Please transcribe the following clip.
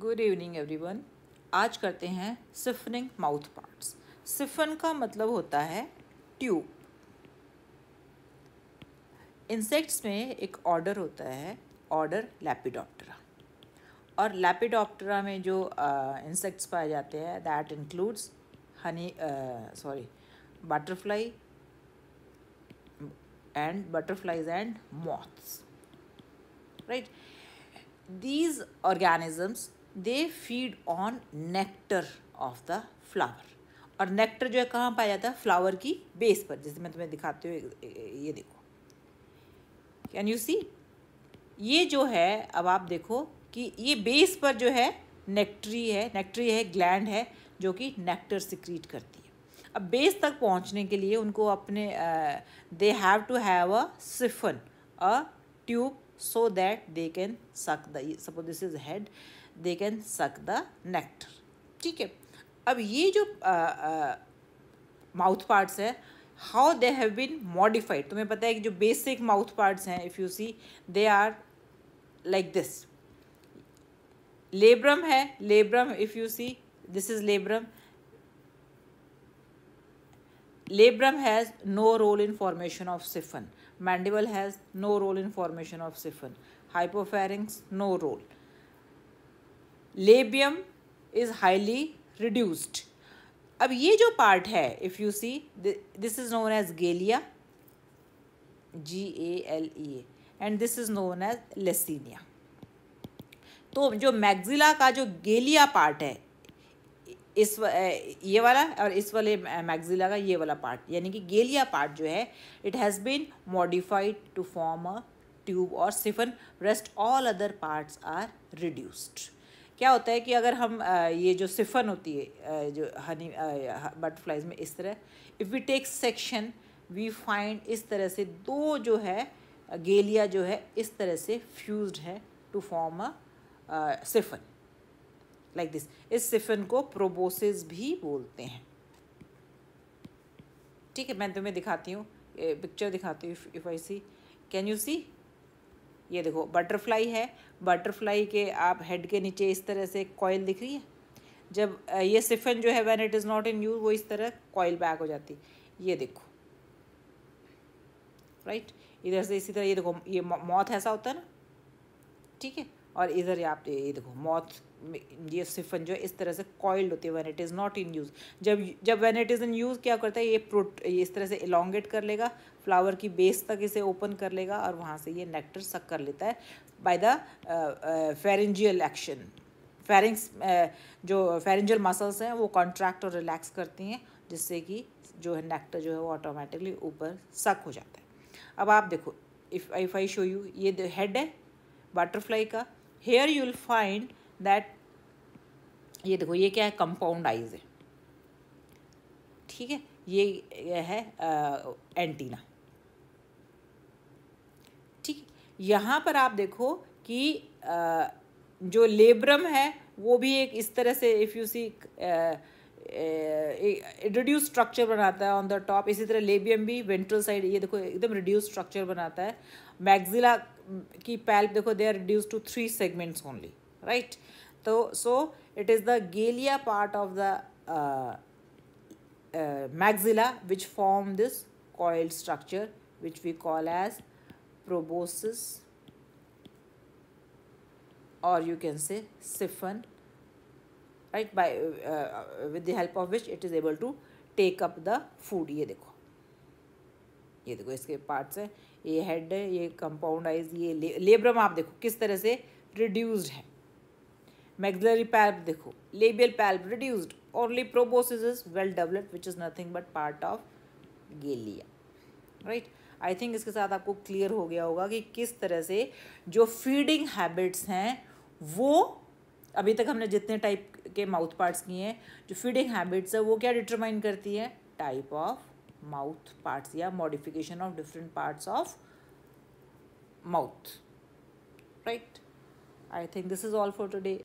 good evening everyone आज करते हैं सिफनिंग माउथ पार्ट्स सिफन का मतलब होता है ट्यूब इंसेक्ट्स में एक ऑर्डर होता है ऑर्डर लैपिडॉप्टरा और लैपिडॉप्टरा में जो इंसेक्ट्स पाए जाते हैं that includes honey sorry butterfly and butterflies and moths right these organisms they feed on nectar of the flower और नेक्टर जो है कहाँ पाया जाता है फ्लावर की बेस पर जैसे मैं तुम्हें दिखाती हूँ ये देखो कैन यू सी ये जो है अब आप देखो कि ये बेस पर जो है नेक्ट्री है नेक्ट्री है ग्लैंड है जो कि नेक्टर सिक्रीट करती है अब बेस तक पहुंचने के लिए उनको अपने they have to have a siphon a tube so that they can suck the suppose this is head they can suck the nectar ठीक है अब ये जो माउथ पार्ट्स है how they have been modified तुम्हें पता है कि जो बेसिक माउथ पार्ट्स हैं if you see they are like this labrum है labrum if you see this is labrum labrum has no role in formation of siphon mandible has no role in formation of siphon hypopharynx no role labium is highly reduced अब ये जो part है if you see this is known as galea G A L E and this is known as lacinia तो जो maxilla का जो गेलिया part है इस ये वाला और इस वाले मैगजिला का ये वाला पार्ट यानी कि गेलिया पार्ट जो है it has been modified to form a tube और siphon rest all other parts are reduced क्या होता है कि अगर हम ये जो सिफन होती है जो हनी बटरफ्लाइज में इस तरह if we take section we find इस तरह से दो जो है गेलिया जो है इस तरह से फ्यूज है to form a siphon like this इस सिफन को प्रोबोसिस भी बोलते हैं ठीक है मैं तुम्हें दिखाती हूँ पिक्चर दिखाती हूँ if I see can you see ये देखो बटरफ्लाई है बटरफ्लाई के आप हेड के नीचे इस तरह से कॉयल दिख रही है जब ये सिफन जो है when it is not in use वो इस तरह कॉयल बैक हो जाती ये देखो राइट इधर से इसी तरह ये देखो ये मौत ऐसा होता है ना ठीक है और इधर आप ये देखो मौत ये सिफन जो है इस तरह से कॉइल्ड होती है when it is not in use जब जब when it is in use क्या करता है ये प्रोट इस तरह से इलांगेट कर लेगा फ्लावर की बेस तक इसे ओपन कर लेगा और वहाँ से ये नेक्टर सक कर लेता है by the pharyngeal action pharynx जो फेरेंजियल मसल्स हैं वो कॉन्ट्रैक्ट और रिलैक्स करती हैं जिससे कि जो है नेक्टर जो है वो ऑटोमेटिकली ऊपर सक हो जाता है अब आप देखो इफ़ आई फाई शो यू ये हेड है बटरफ्लाई का here you will find that ये देखो ये क्या है कंपाउंड आइज है ठीक है ये है एंटीना ठीक यहाँ पर आप देखो कि आ, जो लेब्रम है वो भी एक इस तरह से if you see reduce structure बनाता है ऑन द टॉप इसी तरह लेबियम भी वेंट्रल साइड ये देखो एकदम रिड्यूस स्ट्रक्चर बनाता है मैग्जिला की पैल्प देखो they are reduce to three segments only right so so it is the galea part of the uh, uh, maxilla which form this coiled structure which we call as proboscis or you can say siphon right by uh, with the help of which it is able to take up the food ye dekho ये देखो इसके parts है ये head है ये कंपाउंडाइज ये ले, labrum आप देखो किस तरह से रिड्यूस्ड है maxillary पैल्प देखो labial palp reduced orally proboscis is well developed which is nothing but part of galea right I think इसके साथ आपको क्लियर हो गया होगा कि किस तरह से जो फीडिंग हैबिट्स हैं वो अभी तक हमने जितने टाइप के माउथ पार्ट्स किए हैं जो फीडिंग हैबिट्स है वो क्या डिटरमाइन करती है टाइप ऑफ माउथ पार्ट्स या modification of different parts of mouth right I think this is all for today